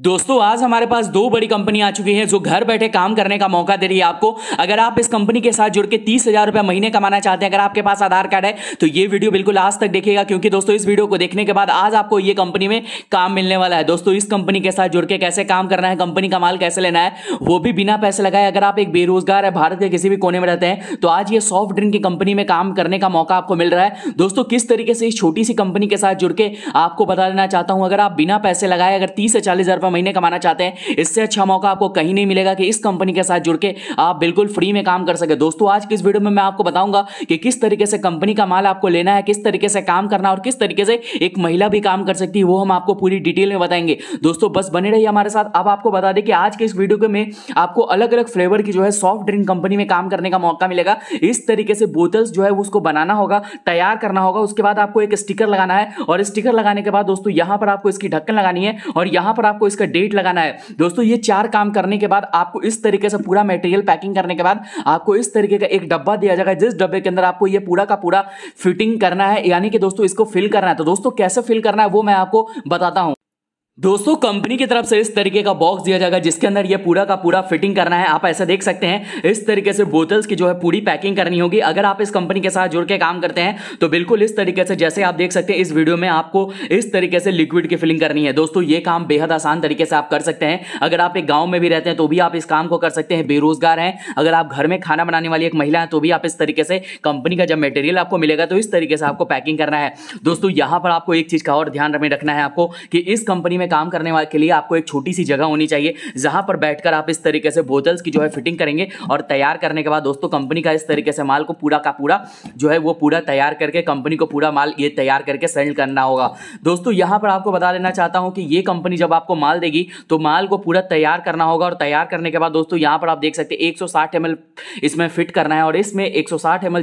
दोस्तों आज हमारे पास दो बड़ी कंपनी आ चुकी है जो घर बैठे काम करने का मौका दे रही है आपको अगर आप इस कंपनी के साथ जुड़ के तीस हजार रुपए महीने कमाना चाहते हैं अगर आपके पास आधार कार्ड है तो ये वीडियो बिल्कुल आज तक देखिएगा क्योंकि दोस्तों इस वीडियो को देखने के बाद आज आपको ये कंपनी में काम मिलने वाला है दोस्तों इस कंपनी के साथ जुड़ के कैसे काम करना है कंपनी का माल कैसे लेना है वो भी बिना पैसे लगाए अगर आप एक बेरोजगार है भारत के किसी भी कोने में रहते हैं तो आज ये सॉफ्ट ड्रिंक की कंपनी में काम करने का मौका आपको मिल रहा है दोस्तों किस तरीके से इस छोटी सी कंपनी के साथ जुड़ के आपको बता देना चाहता हूं अगर आप बिना पैसे लगाए अगर तीस से चालीस हजार रुपए महीने कमाना चाहते हैं इससे अच्छा मौका आपको कहीं नहीं मिलेगा कि इस कंपनी के साथ जुड़ के आप बिल्कुल फ्री में काम कर सके दोस्तों आज की इस वीडियो में मैं आपको बताऊंगा कि किस तरीके से कंपनी का माल आपको लेना है किस तरीके से काम करना और किस तरीके से एक महिला भी काम कर सकती है वो हम आपको पूरी डिटेल में बताएंगे दोस्तों बस बने रहिए हमारे साथ अब आपको बता दें कि आज के इस वीडियो में आपको अलग अलग फ्लेवर की जो है सॉफ्ट ड्रिंक कंपनी में काम करने का मौका मिलेगा इस तरीके से बोतल्स जो है उसको बनाना होगा तैयार करना होगा उसके बाद आपको एक स्टिकर लगाना है और स्टिकर लगाने के बाद दोस्तों यहां पर आपको इसकी ढक्कन लगानी है और यहां पर आपको इस इसका डेट लगाना है दोस्तों ये चार काम करने के बाद आपको इस तरीके से पूरा मेटेरियल पैकिंग करने के बाद आपको इस तरीके का एक डब्बा दिया जाएगा जिस डब्बे के अंदर आपको ये पूरा का पूरा फिटिंग करना है यानी कि दोस्तों इसको फिल करना है तो दोस्तों कैसे फिल करना है वो मैं आपको बताता हूँ दोस्तों कंपनी की तरफ से इस तरीके का बॉक्स दिया जाएगा जिसके अंदर ये पूरा का पूरा फिटिंग करना है आप ऐसा देख सकते हैं इस तरीके से बोतल्स की जो है पूरी पैकिंग करनी होगी अगर आप इस कंपनी के साथ जुड़ के काम करते हैं तो बिल्कुल इस तरीके से जैसे आप देख सकते हैं इस वीडियो में आपको इस तरीके से लिक्विड की फिलिंग करनी है दोस्तों ये काम बेहद आसान तरीके से आप कर सकते हैं अगर आप एक गाँव में भी रहते हैं तो भी आप इस काम को कर सकते हैं बेरोजगार हैं अगर आप घर में खाना बनाने वाली एक महिला है तो भी आप इस तरीके से कंपनी का जब मेटेरियल आपको मिलेगा तो इस तरीके से आपको पैकिंग करना है दोस्तों यहाँ पर आपको एक चीज का और ध्यान रखना है आपको कि इस कंपनी में में काम करने वाले के लिए आपको एक छोटी सी जगह होनी चाहिए जहां पर बैठकर आप इस तरीके से बोतल्स की जो है फिटिंग करेंगे और तैयार करने के बाद दोस्तों कंपनी का इस तरीके से माल को पूरा का पूरा जो है वो पूरा तैयार करके कंपनी को पूरा माल ये तैयार करके सेंड करना होगा दोस्तों यहां पर आपको बता देना चाहता हूं कि ये कंपनी जब आपको माल देगी तो माल को पूरा तैयार करना होगा और तैयार करने के बाद दोस्तों यहां पर आप देख सकते एक सौ ml इसमें फिट करना है और इसमें एक सौ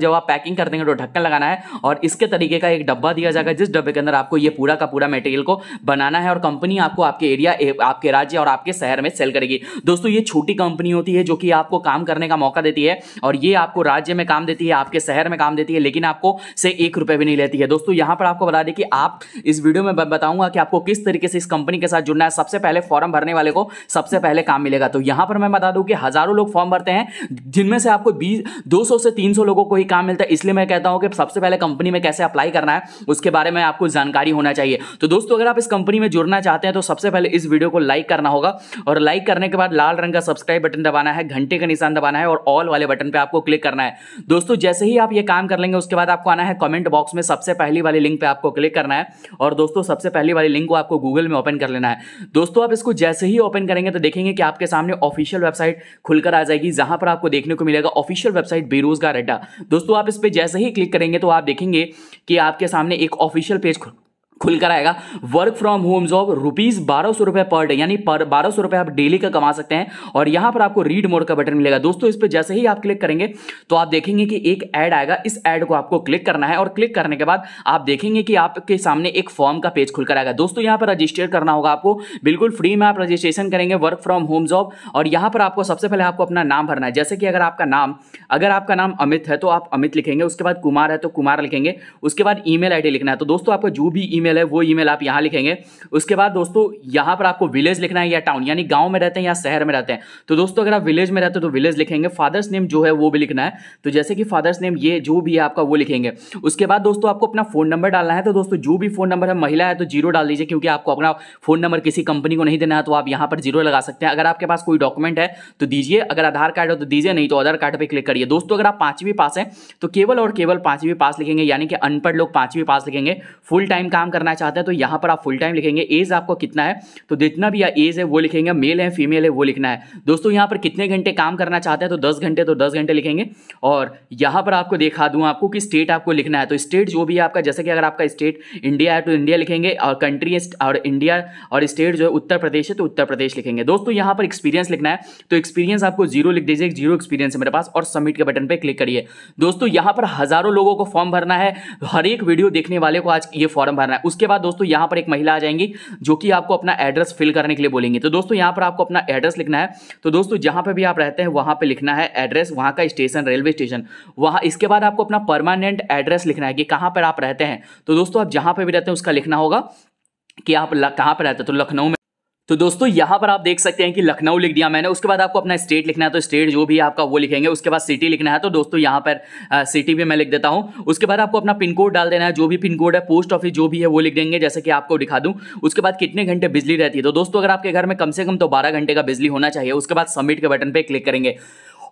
जब आप पैकिंग कर देंगे तो ढक्कन लगाना है और इसके तरीके का एक डब्बा दिया जाएगा जिस डब्बे के अंदर आपको ये पूरा का पूरा मेटेरियल को बनाना है और कंपनी कंपनी आपको आपके एरिया आपके राज्य और आपके शहर में सेल करेगी दोस्तों ये छोटी कंपनी होती है जो कि आपको काम करने का मौका देती है और ये आपको राज्य में काम देती है आपके शहर में काम देती है लेकिन आपको से एक रुपये भी नहीं लेती है दोस्तों यहाँ पर आपको बता दें कि आप इस वीडियो में बताऊंगा कि आपको किस तरीके से इस कंपनी के साथ जुड़ना है सबसे पहले फॉर्म भरने वाले को सबसे पहले काम मिलेगा तो यहाँ पर मैं बता दूँ कि हज़ारों लोग फॉर्म भरते हैं जिनमें से आपको बीस दो से तीन लोगों को ही काम मिलता है इसलिए मैं कहता हूँ कि सबसे पहले कंपनी में कैसे अप्लाई करना है उसके बारे में आपको जानकारी होना चाहिए तो दोस्तों अगर आप इस कंपनी में जुड़ना चाहते चाहते हैं तो सबसे पहले इस वीडियो को लाइक करना होगा और लाइक करने के बाद लाल रंग का सब्सक्राइब बटन दबाना है घंटे का निशान दबाना है और ऑल वाले बटन पर आपको क्लिक करना है दोस्तों जैसे ही आप ये काम कर लेंगे उसके बाद आपको आना है कमेंट बॉक्स में सबसे पहली वाली लिंक पर आपको क्लिक करना है और दोस्तों सबसे पहली वाली लिंक को आपको गूगल में ओपन कर लेना है दोस्तों आप इसको जैसे ही ओपन करेंगे तो देखेंगे कि आपके सामने ऑफिशियल वेबसाइट खुलकर आ जाएगी जहां पर आपको देखने को मिलेगा ऑफिशियल वेबसाइट बेरोजगार अड्डा दोस्तों आप इस पर जैसे ही क्लिक करेंगे तो आप देखेंगे कि आपके सामने एक ऑफिशियल पेज खुलकर आएगा work from home job rupees बारह सौ रुपए पर डे यानी पर बारह सौ रुपए आप डेली का कमा सकते हैं और यहां पर आपको रीड मोड का बटन मिलेगा दोस्तों इस पर जैसे ही आप क्लिक करेंगे तो आप देखेंगे कि एक ऐड आएगा इस ऐड को आपको क्लिक करना है और क्लिक करने के बाद आप देखेंगे कि आपके सामने एक फॉर्म का पेज खुलकर आएगा दोस्तों यहां पर रजिस्टर करना होगा आपको बिल्कुल फ्री में आप रजिस्ट्रेशन करेंगे वर्क फ्रॉम होम जॉब और यहां पर आपको सबसे पहले आपको अपना नाम भरना है जैसे कि अगर आपका नाम अगर आपका नाम अमित है तो आप अमित लिखेंगे उसके बाद कुमार है तो कुमार लिखेंगे उसके बाद ई मेल लिखना है तो दोस्तों आपका जो भी ईमेल ईमेल है वो ईमेल आप यहाँ लिखेंगे उसके बाद दोस्तों यहाँ पर आपको विलेज लिखना है या टाउन यानी गांव में रहते हैं या शहर में रहते हैं तो दोस्तों अगर आप विलेज में रहते हो तो विलेज लिखेंगे फादर्स नेम जो है वो भी लिखना है तो जैसे कि फादर्स नेम ये जो भी है आपका वो लिखेंगे उसके बाद दोस्तों आपको अपना फोन नंबर डालना है तो दोस्तों जो भी फोन नंबर है महिला है तो जीरो डाल दीजिए क्योंकि आपको अपना फोन नंबर किसी कंपनी को नहीं देना है तो आप यहाँ पर जीरो लगा सकते हैं अगर आपके पास कोई डॉक्यूमेंट है तो दीजिए अगर आधार कार्ड हो तो दीजिए नहीं तो आधार कार्ड पर क्लिक करिए दोस्तों अगर आप पांचवी पास हैं तो केवल और केवल पांचवी पास लिखेंगे यानी कि अनपढ़ लोग पांचवी पास लिखेंगे फुल टाइम काम करना चाहते हैं तो यहाँ पर आप फुल टाइम लिखेंगे एज आपको कितना है तो जितना भी एज है वो लिखेंगे मेल है फीमेल है वो लिखना है दोस्तों यहाँ पर कितने घंटे काम करना चाहते हैं तो दस घंटे तो दस घंटे लिखेंगे और यहाँ पर आपको दिखा दूँ आपको कि स्टेट आपको लिखना है तो स्टेट जो भी आपका जैसे कि अगर आपका स्टेट इंडिया है तो इंडिया लिखेंगे और कंट्री है और इंडिया और स्टेट जो है उत्तर प्रदेश है तो उत्तर प्रदेश लिखेंगे दोस्तों यहाँ पर एक्सपीरियंस लिखना है तो एक्सपीरियंस आपको जीरो लिख दीजिए जीरो एक्सपीरियंस है मेरे पास और सबमिट के बटन पर क्लिक करिए दोस्तों यहाँ पर हज़ारों लोगों को फॉर्म भरना है हर एक वीडियो देखने वाले को आज ये फॉर्म भरना है उसके बाद दोस्तों यहां पर एक महिला आ जाएंगी जो कि आपको अपना एड्रेस फिल करने के लिए बोलेंगे तो दोस्तों यहां पर आपको अपना एड्रेस लिखना है तो दोस्तों जहां पर भी आप रहते हैं वहां पर लिखना है एड्रेस वहां का स्टेशन रेलवे स्टेशन वहां इसके बाद आपको अपना परमानेंट एड्रेस लिखना है कि कहां पर आप रहते हैं तो दोस्तों आप जहां पर भी रहते हैं उसका लिखना होगा कि आप कहां पर रहते हैं तो लखनऊ में तो दोस्तों यहाँ पर आप देख सकते हैं कि लखनऊ लिख दिया मैंने उसके बाद आपको अपना स्टेट लिखना है तो स्टेट जो भी आपका वो लिखेंगे उसके बाद सिटी लिखना है तो दोस्तों यहाँ पर सिटी भी मैं लिख देता हूँ उसके बाद आपको अपना पिन कोड डाल देना है जो भी पिन कोड है पोस्ट ऑफिस जो भी है वो लिख देंगे जैसे कि आपको दिखा दूँ उसके बाद कितने घंटे बिजली रहती है तो दोस्तों अगर आपके घर में कम से कम तो बारह घंटे का बिजली होना चाहिए उसके बाद सबमिट के बटन पर क्लिक करेंगे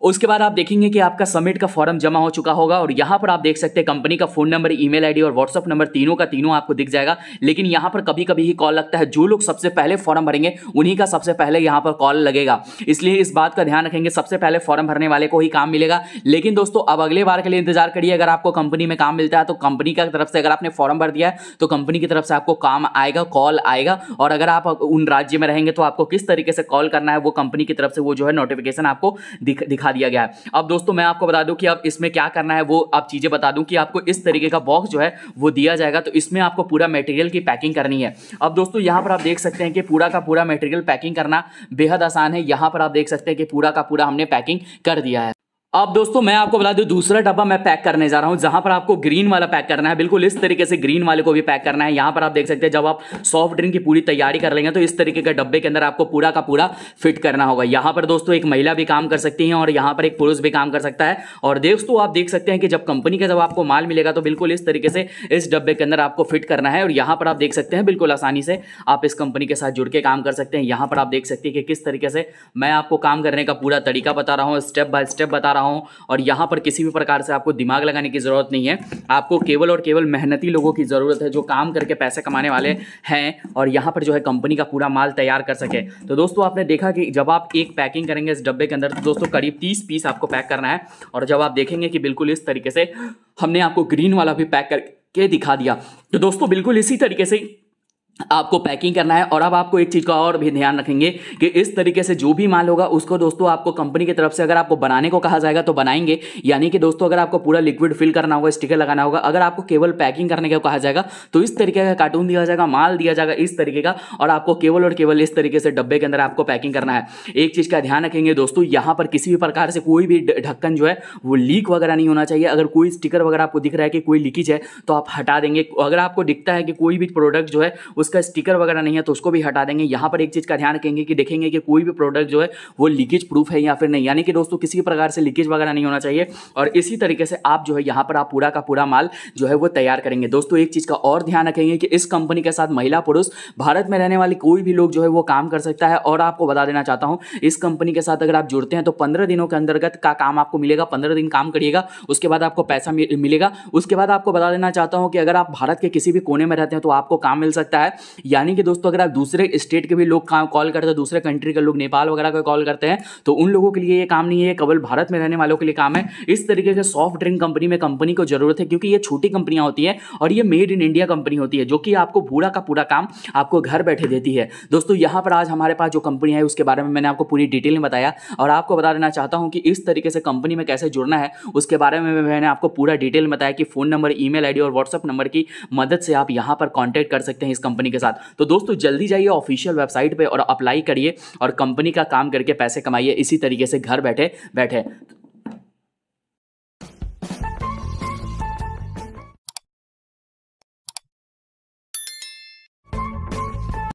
उसके बाद आप देखेंगे कि आपका सबमिट का फॉर्म जमा हो चुका होगा और यहाँ पर आप देख सकते हैं कंपनी का फोन नंबर ईमेल आईडी और व्हाट्सअप नंबर तीनों का तीनों आपको दिख जाएगा लेकिन यहाँ पर कभी कभी ही कॉल लगता है जो लोग सबसे पहले फॉर्म भरेंगे उन्हीं का सबसे पहले यहाँ पर कॉल लगेगा इसलिए इस बात का ध्यान रखेंगे सबसे पहले फॉर्म भरने वाले को ही काम मिलेगा लेकिन दोस्तों अब अगले बार के लिए इंतजार करिए अगर आपको कंपनी में काम मिलता है तो कंपनी की तरफ से अगर आपने फॉर्म भर दिया है तो कंपनी की तरफ से आपको काम आएगा कॉल आएगा और अगर आप उन राज्य में रहेंगे तो आपको किस तरीके से कॉल करना है वो कंपनी की तरफ से वो जो है नोटिफिकेशन आपको दिखा दिया गया है अब दोस्तों मैं आपको बता दूं कि अब इसमें क्या करना है वो आप चीज़ें बता दूं कि आपको इस तरीके का बॉक्स जो है वो दिया जाएगा तो इसमें आपको पूरा मटेरियल की पैकिंग करनी है अब दोस्तों यहाँ पर आप देख सकते हैं कि पूरा का पूरा मटेरियल पैकिंग करना बेहद आसान है यहाँ पर आप देख सकते हैं कि पूरा का पूरा हमने पैकिंग कर दिया है अब दोस्तों मैं आपको बता दूं दूसरा डब्बा मैं पैक करने जा रहा हूं जहां पर आपको ग्रीन वाला पैक करना है बिल्कुल इस तरीके से ग्रीन वाले को भी पैक करना है यहां पर आप देख सकते हैं जब आप सॉफ्ट ड्रिंक की पूरी तैयारी कर लेंगे तो इस तरीके के डब्बे के अंदर आपको पूरा का पूरा फिट करना होगा यहां पर दोस्तों एक महिला भी काम कर सकती है और यहां पर एक पुरुष भी काम कर सकता है और दोस्तों आप देख सकते हैं कि जब कंपनी का जब आपको माल मिलेगा तो बिल्कुल इस तरीके से इस डब्बे के अंदर आपको फिट करना है और यहां पर आप देख सकते हैं बिल्कुल आसानी से आप इस कंपनी के साथ जुड़ के काम कर सकते हैं यहां पर आप देख सकते हैं कि किस तरीके से मैं आपको काम करने का पूरा तरीका बता रहा हूँ स्टेप बाय स्टेप बता रहा हूँ रहा हूँ और यहाँ पर किसी भी प्रकार से आपको दिमाग लगाने की ज़रूरत नहीं है आपको केवल और केवल मेहनती लोगों की ज़रूरत है जो काम करके पैसे कमाने वाले हैं और यहाँ पर जो है कंपनी का पूरा माल तैयार कर सके तो दोस्तों आपने देखा कि जब आप एक पैकिंग करेंगे इस डब्बे के अंदर तो दोस्तों करीब तीस पीस आपको पैक करना है और जब आप देखेंगे कि बिल्कुल इस तरीके से हमने आपको ग्रीन वाला भी पैक करके दिखा दिया तो दोस्तों बिल्कुल इसी तरीके से आपको पैकिंग करना है और अब आपको एक चीज़ का और भी ध्यान रखेंगे कि इस तरीके से जो भी माल होगा उसको दोस्तों आपको कंपनी की तरफ से अगर आपको बनाने को कहा जाएगा तो बनाएंगे यानी कि दोस्तों अगर आपको पूरा लिक्विड फिल करना होगा स्टिकर लगाना होगा अगर आपको केवल पैकिंग करने का कहा जाएगा तो इस तरीके का कार्टून दिया जाएगा माल दिया जाएगा इस तरीके का और आपको केवल और केवल इस तरीके से डब्बे के अंदर आपको पैकिंग करना है एक चीज़ का ध्यान रखेंगे दोस्तों यहाँ पर किसी भी प्रकार से कोई भी ढक्कन जो है वो लीक वगैरह नहीं होना चाहिए अगर कोई स्टिकर वगैरह आपको दिख रहा है कि कोई लीकेज है तो आप हटा देंगे अगर आपको दिखता है कि कोई भी प्रोडक्ट जो है उसका स्टिकर वगैरह नहीं है तो उसको भी हटा देंगे यहाँ पर एक चीज़ का ध्यान रखेंगे कि देखेंगे कि कोई भी प्रोडक्ट जो है वो लीकेज प्रूफ है या फिर नहीं यानी कि दोस्तों किसी भी प्रकार से लीकेज वगैरह नहीं होना चाहिए और इसी तरीके से आप जो है यहाँ पर आप पूरा का पूरा माल जो है वो तैयार करेंगे दोस्तों एक चीज़ का और ध्यान रखेंगे कि इस कंपनी के साथ महिला पुरुष भारत में रहने वाले कोई भी लोग जो है वो काम कर सकता है और आपको बता देना चाहता हूँ इस कंपनी के साथ अगर आप जुड़ते हैं तो पंद्रह दिनों के अंतर्गत का काम आपको मिलेगा पंद्रह दिन काम करिएगा उसके बाद आपको पैसा मिलेगा उसके बाद आपको बता देना चाहता हूँ कि अगर आप भारत के किसी भी कोने में रहते हैं तो आपको काम मिल सकता है यानी कि दोस्तों अगर आप दूसरे स्टेट के भी लोग कॉल करते हैं दूसरे कंट्री के लोग नेपाल वगैरह का कॉल करते हैं तो उन लोगों के लिए ये काम नहीं है केवल भारत में रहने वालों के लिए काम है इस तरीके से सॉफ्ट ड्रिंक कंपनी में कंपनी को जरूरत है क्योंकि ये छोटी कंपनियां होती है और ये मेड इन इंडिया कंपनी होती है जो कि आपको पूरा का पूरा काम आपको घर बैठे देती है दोस्तों यहां पर आज हमारे पास जो कंपनी है उसके बारे में मैंने आपको पूरी डिटेल में बताया और आपको बता देना चाहता हूँ कि इस तरीके से कंपनी में कैसे जुड़ना है उसके बारे में मैंने आपको पूरा डिटेल बताया कि फ़ोन नंबर ई मेल और व्हाट्सअप नंबर की मदद से आप यहां पर कॉन्टैक्ट कर सकते हैं इस कंपनी कंपनी के साथ तो दोस्तों जल्दी जाइए ऑफिशियल वेबसाइट पर और अप्लाई करिए और कंपनी का काम करके पैसे कमाइए इसी तरीके से घर बैठे बैठे